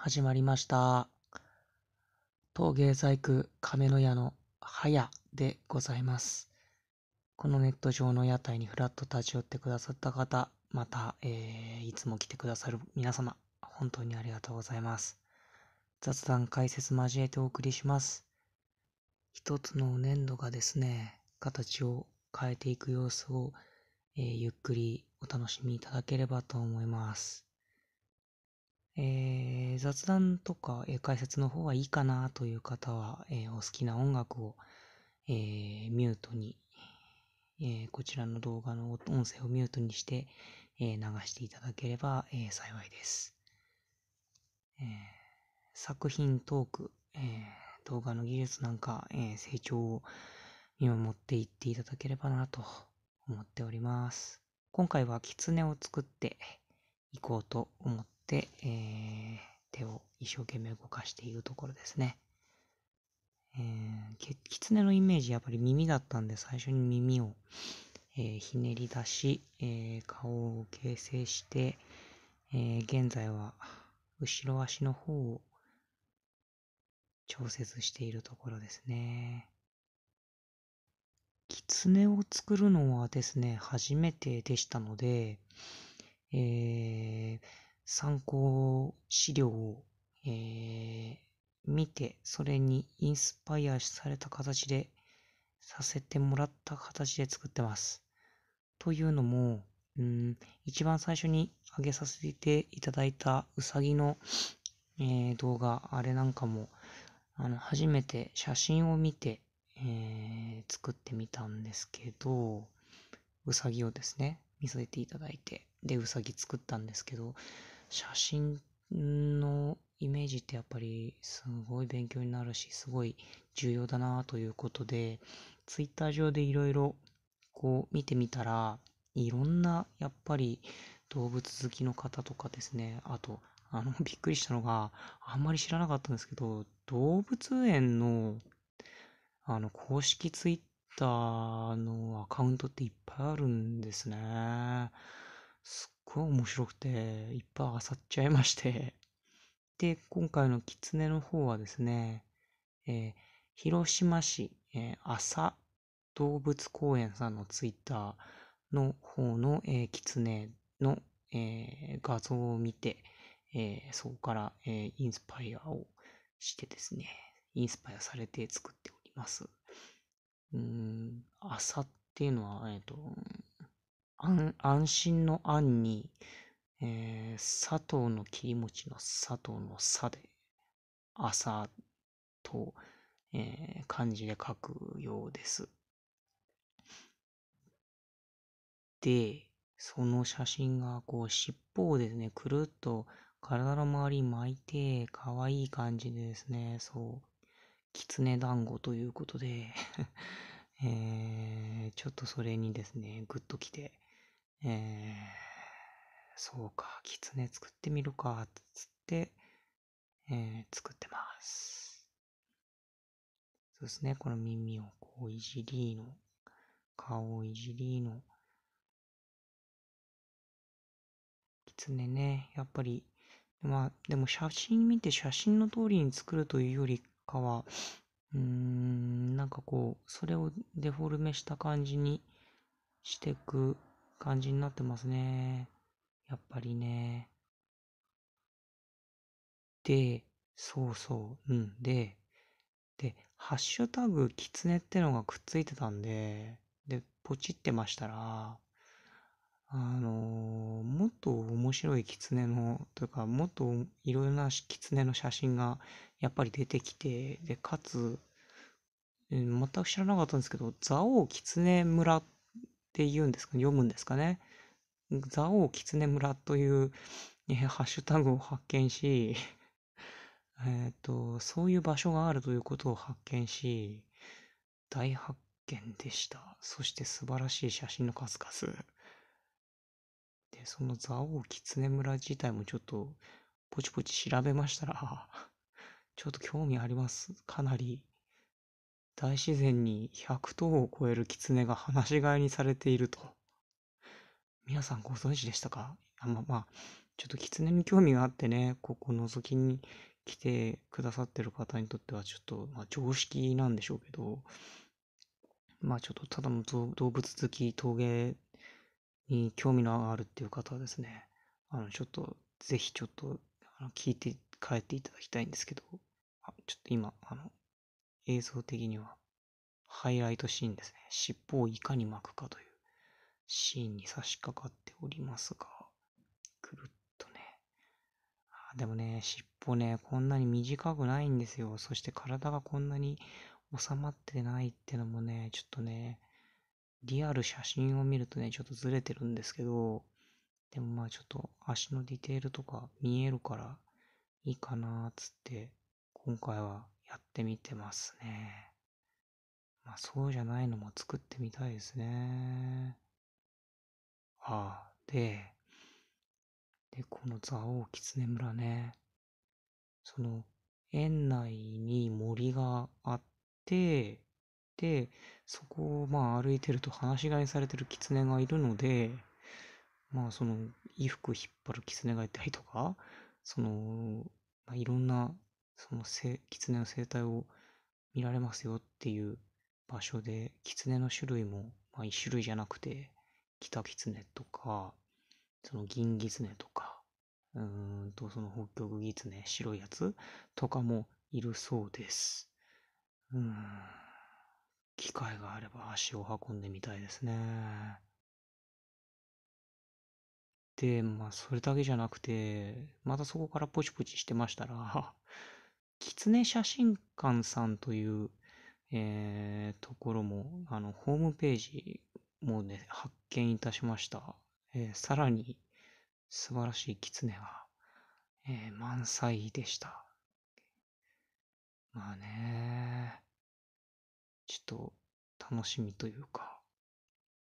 始まりました。陶芸細工亀の屋のはやでございます。このネット上の屋台にふらっと立ち寄ってくださった方、また、えー、いつも来てくださる皆様、本当にありがとうございます。雑談解説交えてお送りします。一つの粘土がですね、形を変えていく様子を、えー、ゆっくりお楽しみいただければと思います。えー、雑談とか、えー、解説の方はいいかなという方は、えー、お好きな音楽を、えミュートに、えこちらの動画の音声をミュートにして、え流していただければ、え幸いです、え作品トーク、え動画の技術なんか、え成長を見守っていっていただければなと思っております。今回は狐を作っていこうと思ってで、えー、手を一生懸命動かしているところですね。えー、キツネのイメージやっぱり耳だったんで最初に耳を、えー、ひねり出し、えー、顔を形成して、えー、現在は後ろ足の方を調節しているところですね。キツネを作るのはですね、初めてでしたので、えー、参考資料を、えー、見て、それにインスパイアされた形で、させてもらった形で作ってます。というのも、うん、一番最初に上げさせていただいたうさぎの、えー、動画、あれなんかも、あの、初めて写真を見て、えー、作ってみたんですけど、うさぎをですね、見せていただいて、で、うさぎ作ったんですけど、写真のイメージってやっぱりすごい勉強になるし、すごい重要だなということで、ツイッター上でいろいろこう見てみたら、いろんなやっぱり動物好きの方とかですね、あと、あの、びっくりしたのが、あんまり知らなかったんですけど、動物園の、あの、公式ツイッターのアカウントっていっぱいあるんですね。すごい面白くて、いっぱい漁っちゃいまして。で、今回の狐の方はですね、えー、広島市、えー、朝動物公園さんのツイッターの方の、えー、狐の、えー、画像を見て、えー、そこから、えー、インスパイアをしてですね、インスパイアされて作っております。うん、朝っていうのは、えっ、ー、と、安安心の安に、えー、佐藤の切り餅の佐藤の佐で、朝と、えー、漢字で書くようです。で、その写真がこう尻尾をですね、くるっと体の周り巻いて、かわいい感じでですね、そう、きつね団子ということで えー、ちょっとそれにですね、ぐっときて、えー、そうか、キツネ作ってみるか、つって、えー、作ってます。そうですね、この耳をこういじりの、顔をいじりの、キツネね、やっぱり、まあ、でも写真見て写真の通りに作るというよりかは、うーん、なんかこう、それをデフォルメした感じにしていく感じになってますね。やっぱりね。で、そうそう、うん、で、で、ハッシュタグキツネってのがくっついてたんで、で、ポチってましたら、あのもっと面白いキツネの、というか、もっといろいろなキツネの写真がやっぱり出てきて、で、かつ、全く知らなかったんですけど、蔵王キツネ村っって言うんですか読むんですかね。蔵王きつね村という、えハッシュタグを発見し、えっと、そういう場所があるということを発見し、大発見でした。そして素晴らしい写真の数々。で、その蔵王きつね村自体もちょっと、ポチポチ調べましたら、ちょっと興味あります。かなり。大自然に100頭を超える狐が放し飼いにされていると。皆さんご存知でしたかあまあ、まあ、ちょっと狐に興味があってね、ここ覗きに来てくださってる方にとってはちょっと、まあ、常識なんでしょうけど、まあちょっとただの動物好き、陶芸に興味のあるっていう方はですね、あの、ちょっと、ぜひちょっと、あの聞いて帰っていただきたいんですけど、あちょっと今、あの、映像的にはハイライトシーンですね。尻尾をいかに巻くかというシーンに差し掛かっておりますが、くるっとね。あでもね、尻尾ね、こんなに短くないんですよ。そして体がこんなに収まってないってのもね、ちょっとね、リアル写真を見るとね、ちょっとずれてるんですけど、でもまあちょっと足のディテールとか見えるからいいかなーつって、今回はってみてますね。まあそうじゃないのも作ってみたいですね。ああ、で、で、この蔵王狐村ね、その園内に森があって、で、そこをまあ歩いてると放し飼いされてる狐がいるので、まあその衣服引っ張る狐がいたりとか、その、まあ、いろんなそのせネの生態を見られますよっていう場所で、キツネの種類も、まあ、1種類じゃなくて、キタキツネとか、そのギンギツネとか、うんと、その北極ギツネ、白いやつとかもいるそうです。うん。機会があれば足を運んでみたいですね。で、まあ、それだけじゃなくて、またそこからポチポチしてましたらキツネ写真館さんという、えー、ところも、あの、ホームページもね、発見いたしました。えー、さらに、素晴らしいキツネが、えー、満載でした。まあね、ちょっと楽しみというか、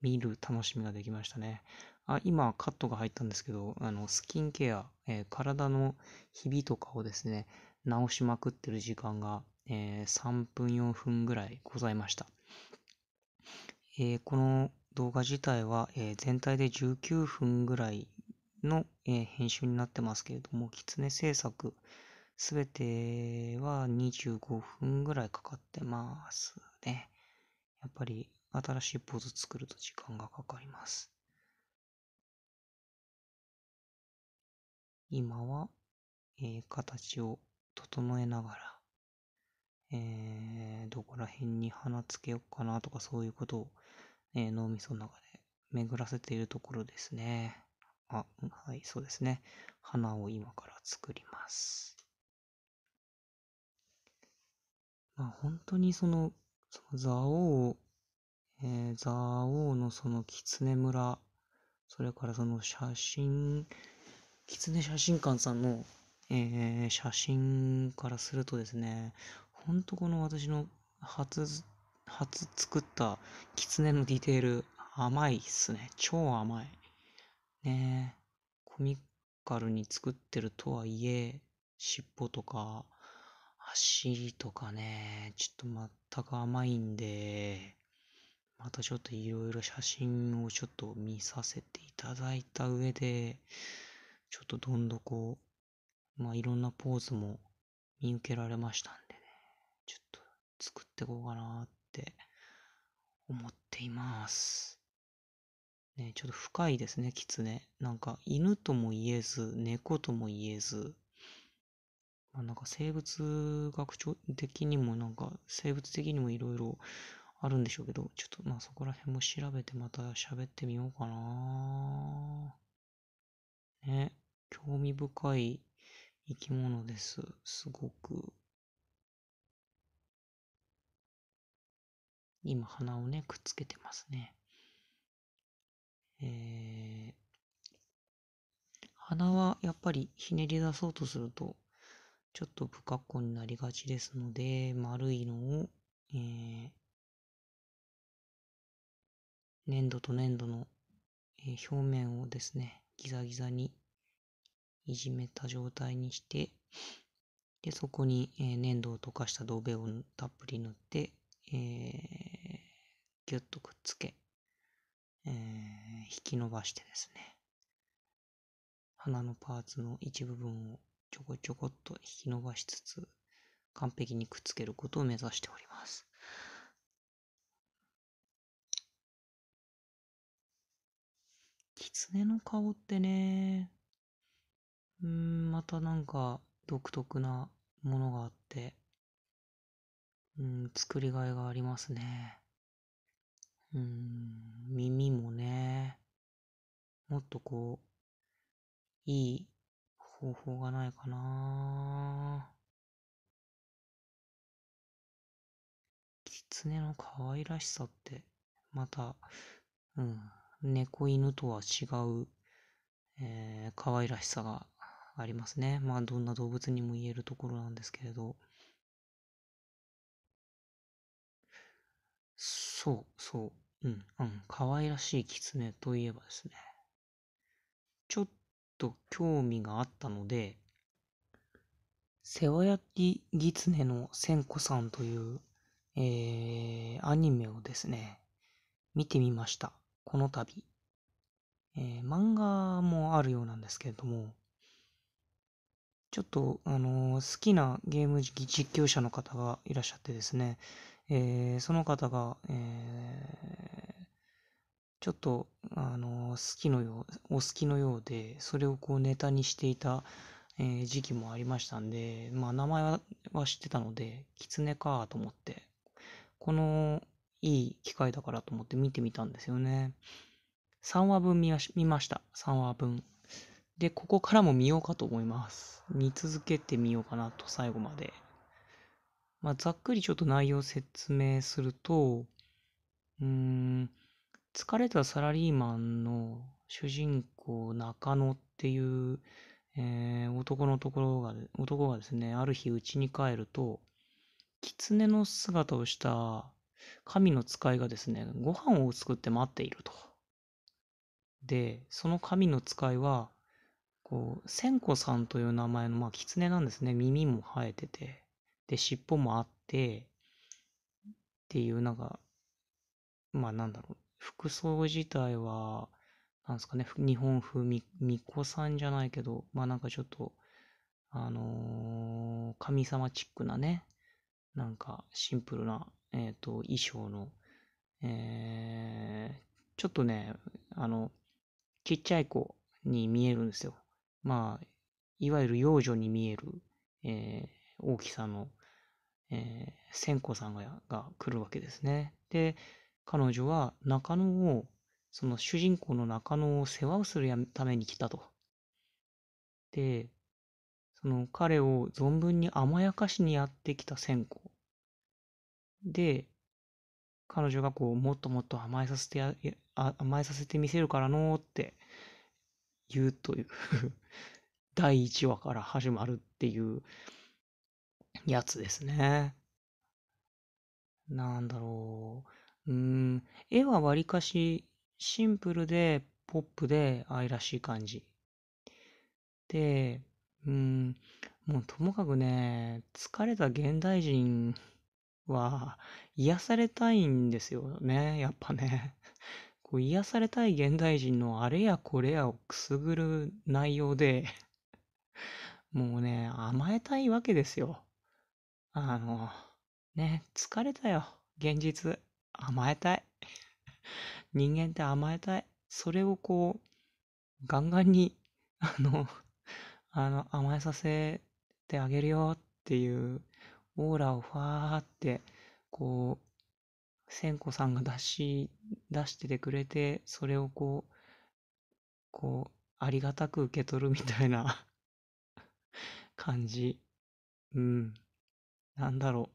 見る楽しみができましたね。あ、今カットが入ったんですけど、あの、スキンケア、えー、体のひびとかをですね、直しまくってる時間が、えー、3分4分ぐらいございました。えー、この動画自体は、えー、全体で19分ぐらいの、え編集になってますけれども、狐制作すべては25分ぐらいかかってますね。やっぱり新しいポーズ作ると時間がかかります。今は、えー、形を整えながら、えー、どこら辺に鼻つけようかなとかそういうことを、えー、脳みその中で巡らせているところですね。あ、はい、そうですね。花を今から作ります。まあ、本当にその、その蔵王、えー、蔵王のその狐村、それからその写真、狐写真館さんのえー、写真からするとですね、ほんとこの私の初、初作った狐のディテール、甘いっすね。超甘い。ねコミカルに作ってるとはいえ、尻尾とか、足とかね、ちょっと全く甘いんで、またちょっといろいろ写真をちょっと見させていただいた上で、ちょっとどんどこまあいろんなポーズも見受けられましたんでね、ちょっと作ってこうかなって思っています。ね、ちょっと深いですね、きつね。なんか犬とも言えず、猫とも言えず、まあ、なんか生物学的にもなんか生物的にもいろいろあるんでしょうけど、ちょっとまあそこら辺も調べてまた喋ってみようかな。ね、興味深い生き物です。すごく。今鼻をね、くっつけてますね。えー、鼻はやっぱりひねり出そうとすると、ちょっと不格好になりがちですので、丸いのを、えー、粘土と粘土の、表面をですね、ギザギザにいじめた状態にして、で、そこに、えー、粘土を溶かした土瓶をたっぷり塗って、えー、ぎゅっとくっつけ、えー、引き伸ばしてですね、花のパーツの一部分をちょこちょこっと引き伸ばしつつ、完璧にくっつけることを目指しております。狐の顔ってね、うん、またなんか独特なものがあって、うん、作りがいがありますね。うん、耳もね、もっとこう、いい方法がないかなキツネの可愛らしさって、また、うん、猫犬とは違う、えー、可愛らしさがありますね。まあ、どんな動物にも言えるところなんですけれど。そう、そう、うん、うん、可愛らしいキツネといえばですね。ちょっと興味があったので、世話焼き狐ツネの千子さんという、えー、アニメをですね、見てみました。この度。えー、漫画もあるようなんですけれども、ちょっと、あのー、好きなゲーム実況者の方がいらっしゃってですね、えー、その方が、えー、ちょっと、あのー、好きのよう、お好きのようで、それをこうネタにしていた、えー、時期もありましたんで、まあ、名前は知ってたので、キツネかと思って、この、いい機会だからと思って見てみたんですよね。3話分見ました。3話分。で、ここからも見ようかと思います。見続けてみようかなと、最後まで。まあ、ざっくりちょっと内容説明すると、うーん、疲れたサラリーマンの主人公中野っていう、えー、男のところが、男がですね、ある日家に帰ると、狐の姿をした神の使いがですね、ご飯を作って待っていると。で、その神の使いは、こう、千子さんという名前の、まあ、狐なんですね。耳も生えてて、で、尻尾もあって、っていう、なんか、まあ、なんだろう。服装自体は、なんですかね、日本風み、みこさんじゃないけど、まあ、なんかちょっと、あのー、神様チックなね、なんかシンプルな、えっ、ー、と、衣装の、えー、ちょっとね、あの、ちっちゃい子に見えるんですよ。まあ、いわゆる幼女に見える、えー、大きさの、えー、千子さんがが来るわけですね。で、彼女は中野を、その主人公の中野を世話をするために来たと。で、その彼を存分に甘やかしにやってきた千子。で、彼女がこう、もっともっと甘えさせてや、甘えさせてみせるからのって言うという第1話から始まるっていうやつですね。なんだろう。うん、絵はわりかしシンプルでポップで愛らしい感じ。で、うん、もうともかくね、疲れた現代人は癒されたいんですよね、やっぱね。こう癒されたい現代人のあれやこれやをくすぐる内容でもうね、甘えたいわけですよ。あの、ね、疲れたよ。現実。甘えたい。人間って甘えたい。それをこう、ガンガンに、あの、あの、甘えさせてあげるよっていうオーラをファーって、こう、千子さんが出し、出しててくれて、それをこう、こう、ありがたく受け取るみたいな感じ。うん。なんだろ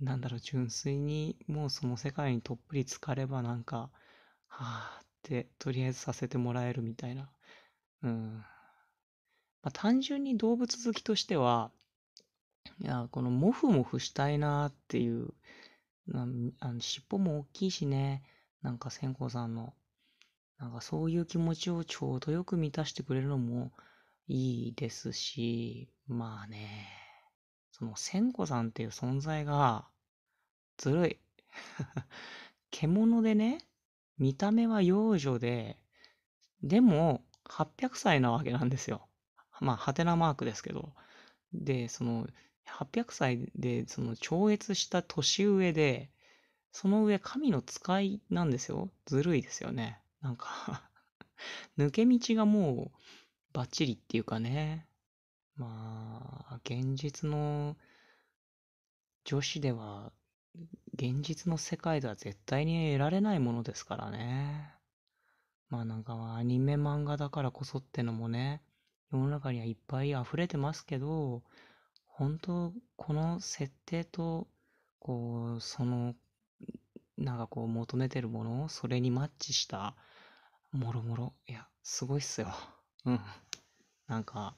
う。なんだろう、純粋にもうその世界にとっぷり浸かればなんか、はあって、とりあえずさせてもらえるみたいな。うん。まあ、単純に動物好きとしては、いや、このモフモフしたいなっていう、なあの尻尾も大きいしね、なんか線香さんの、なんかそういう気持ちをちょうどよく満たしてくれるのも、いいですし、まあね、その千子さんっていう存在が、ずるい。獣でね、見た目は幼女で、でも、800歳なわけなんですよ。まあ、ハテナマークですけど。で、その、800歳で、その、超越した年上で、その上、神の使いなんですよ。ずるいですよね。なんか 抜け道がもう、バッチリっていうかね、まあ、現実の女子では、現実の世界では絶対に得られないものですからね。まあなんかアニメ漫画だからこそってのもね、世の中にはいっぱい溢れてますけど、本当この設定と、こう、その、なんかこう求めてるものをそれにマッチした、もろもろ、いや、すごいっすよ。うん。なんか、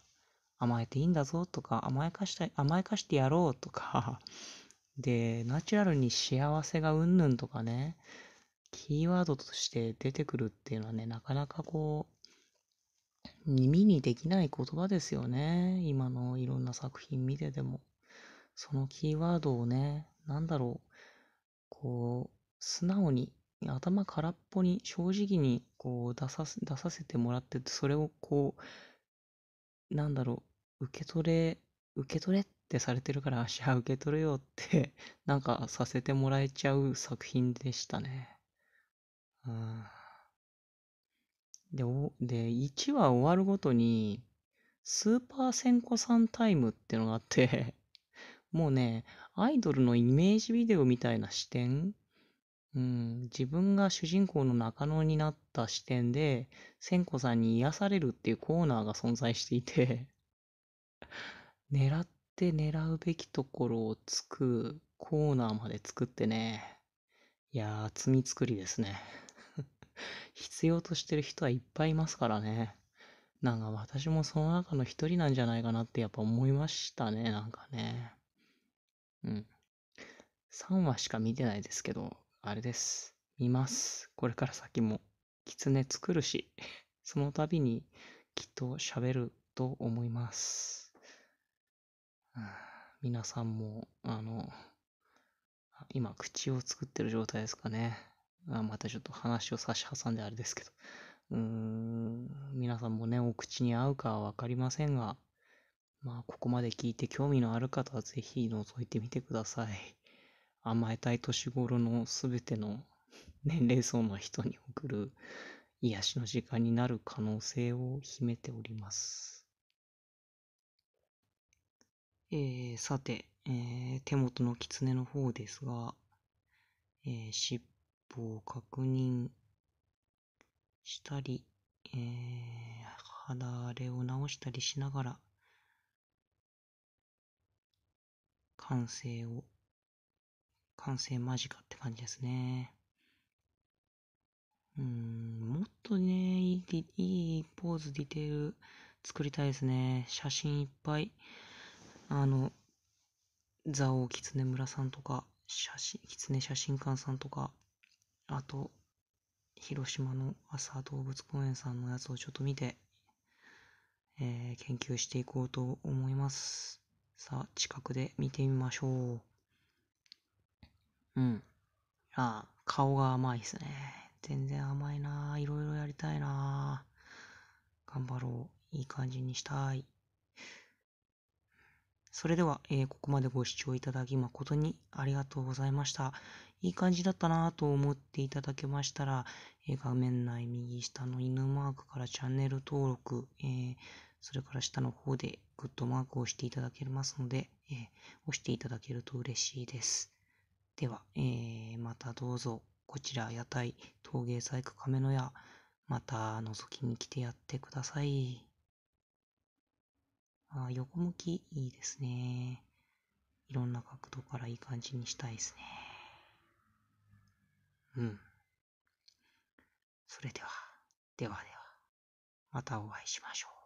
甘えていいんだぞとか、甘やかしたい、甘やかしてやろうとか で、ナチュラルに幸せがうんぬんとかね、キーワードとして出てくるっていうのはね、なかなかこう、耳にできない言葉ですよね。今のいろんな作品見てても。そのキーワードをね、なんだろう、こう、素直に、頭空っぽに、正直に、こう、出さ、出させてもらってて、それをこう、なんだろう、受け取れ、受け取れってされてるから、明 日受け取れよって なんかさせてもらえちゃう作品でしたね。うん。で、おで、1話終わるごとに、スーパー千子さんタイムってのがあって もうね、アイドルのイメージビデオみたいな視点うん、自分が主人公の中野になった視点で、千子さんに癒されるっていうコーナーが存在していて、狙って狙うべきところをつくコーナーまで作ってね、いやー、罪作りですね。必要としてる人はいっぱいいますからね。なんか私もその中の一人なんじゃないかなってやっぱ思いましたね、なんかね。うん。3話しか見てないですけど、あれです。見ます。これから先も。狐作るし、その度にきっと喋ると思います。皆さんも、あの、今、口を作ってる状態ですかね。あまたちょっと話を差し挟んであれですけど。うーん、皆さんもね、お口に合うかはわかりませんが、まあ、ここまで聞いて興味のある方はぜひ覗いてみてください。甘えたい年頃の全ての年齢層の人に送る癒しの時間になる可能性を秘めております。えー、さて、えー、手元の狐の方ですが、えー、尻尾を確認したり、えー、肌荒れを治したりしながら、感性を完成間近って感じですね。うん、もっとね、いい、いいポーズ、ディテール作りたいですね。写真いっぱい。あの、蔵王狐村さんとか、写真、狐写真館さんとか、あと、広島の朝動物公園さんのやつをちょっと見て、えー、研究していこうと思います。さあ、近くで見てみましょう。うん。ああ、顔が甘いっすね。全然甘いなぁ。いろいろやりたいなぁ。頑張ろう。いい感じにしたい。それでは、えー、ここまでご視聴いただき誠にありがとうございました。いい感じだったなぁと思っていただけましたら、えー、画面内右下の犬マークからチャンネル登録、えー、それから下の方でグッドマークを押していただけますので、え押していただけると嬉しいです。では、えー、またどうぞ、こちら屋台、陶芸細工亀の屋、また覗きに来てやってください。あ横向きいいですね。いろんな角度からいい感じにしたいですね。うん。それでは、ではでは、またお会いしましょう。